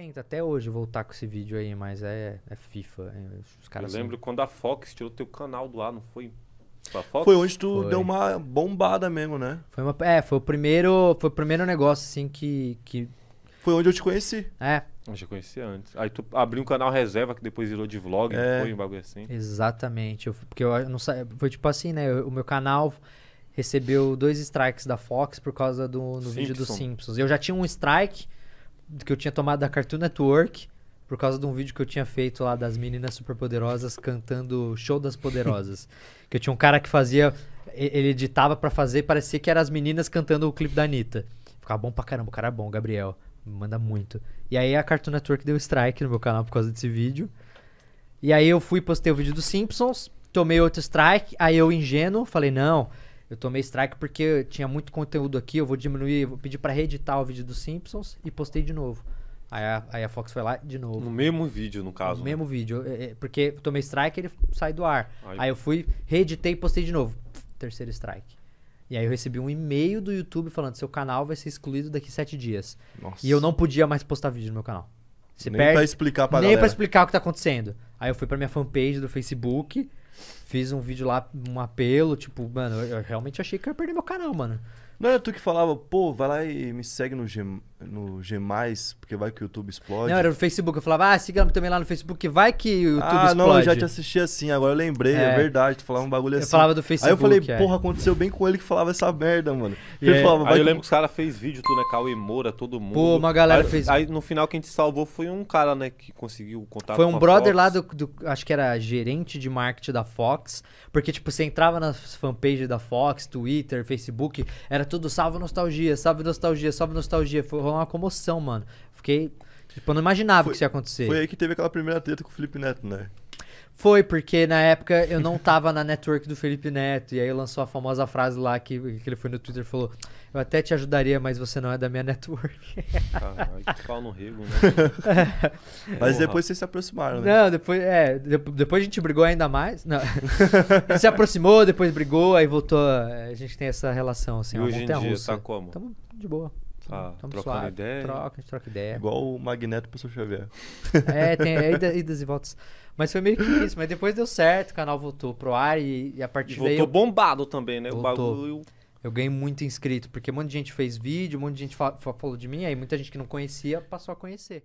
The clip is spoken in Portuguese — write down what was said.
tenta até hoje voltar com esse vídeo aí, mas é, é FIFA. É, os caras Eu lembro são... quando a Fox tirou teu canal do ar, não foi? Foi onde tu foi. deu uma bombada mesmo, né? Foi uma, é, foi o primeiro, foi o primeiro negócio assim que, que foi onde eu te conheci. É. Eu já conheci antes. Aí tu abriu um canal reserva que depois virou de vlog, é. foi um bagulho assim. Exatamente. Eu, porque eu não sei, foi tipo assim, né? o meu canal recebeu dois strikes da Fox por causa do no vídeo dos Simpsons. Eu já tinha um strike que eu tinha tomado da Cartoon Network por causa de um vídeo que eu tinha feito lá das meninas superpoderosas cantando Show das Poderosas. que eu tinha um cara que fazia, ele editava para fazer, parecia que eram as meninas cantando o clipe da Anitta. Ficava bom pra caramba, o cara é bom, Gabriel. Manda muito. E aí a Cartoon Network deu strike no meu canal por causa desse vídeo. E aí eu fui postei o vídeo dos Simpsons, tomei outro strike, aí eu ingênuo, falei, não, eu tomei strike porque tinha muito conteúdo aqui, eu vou diminuir, vou pedir para reeditar o vídeo dos Simpsons e postei de novo. Aí a, aí a, Fox foi lá de novo. No mesmo vídeo, no caso. No né? mesmo vídeo. É, é, porque eu tomei strike, ele sai do ar. Aí, aí eu fui, reeditei e postei de novo. Terceiro strike. E aí eu recebi um e-mail do YouTube falando: seu canal vai ser excluído daqui sete dias. Nossa. E eu não podia mais postar vídeo no meu canal. Você nem perde, pra explicar pra Nem galera. pra explicar o que tá acontecendo. Aí eu fui pra minha fanpage do Facebook. Fiz um vídeo lá, um apelo, tipo, mano, eu, eu realmente achei que eu ia perder meu canal, mano. Não era tu que falava, pô, vai lá e me segue no G, no G+, porque vai que o YouTube explode. Não, era no Facebook. Eu falava, ah, siga também lá no Facebook, vai que o YouTube ah, explode. Ah, não, eu já te assisti assim, agora eu lembrei, é, é verdade, tu falava um bagulho eu assim. Eu falava do Facebook, Aí eu falei, é. porra, aconteceu bem com ele que falava essa merda, mano. Ele é. falava, aí eu que... lembro que os caras fez vídeo, tu, né, Cauê Moura, todo mundo. Pô, uma galera aí, fez. Aí no final quem te salvou foi um cara, né, que conseguiu contar Foi um brother Fox. lá do, do, acho que era gerente de marketing da Fox Fox, porque, tipo, você entrava nas fanpages da Fox, Twitter, Facebook, era tudo salve nostalgia, salve nostalgia, salve nostalgia. Foi uma comoção, mano. Fiquei. Tipo, eu não imaginava o que isso ia acontecer. Foi aí que teve aquela primeira treta com o Felipe Neto, né? Foi, porque na época eu não tava na network do Felipe Neto, e aí lançou a famosa frase lá que, que ele foi no Twitter e falou: Eu até te ajudaria, mas você não é da minha network. Caralho, que pau no rego, né? É. Mas Porra. depois vocês se aproximaram, né? Não, depois, é, depois a gente brigou ainda mais. Não. se aproximou, depois brigou, aí voltou. A gente tem essa relação, assim, e é hoje em dia tá como? Tamo de boa. Ah, Tamo então, trocando suave. ideia. Troca, a gente troca ideia. Igual o Magneto pro seu Xavier. É, tem é, idas, idas e voltas. Mas foi meio que isso. Mas depois deu certo, o canal voltou pro ar e, e a partir daí... Voltou eu... bombado também, né? Voltou. O bagulho... Eu ganhei muito inscrito, porque um monte de gente fez vídeo, um monte de gente fa falou de mim, aí muita gente que não conhecia passou a conhecer.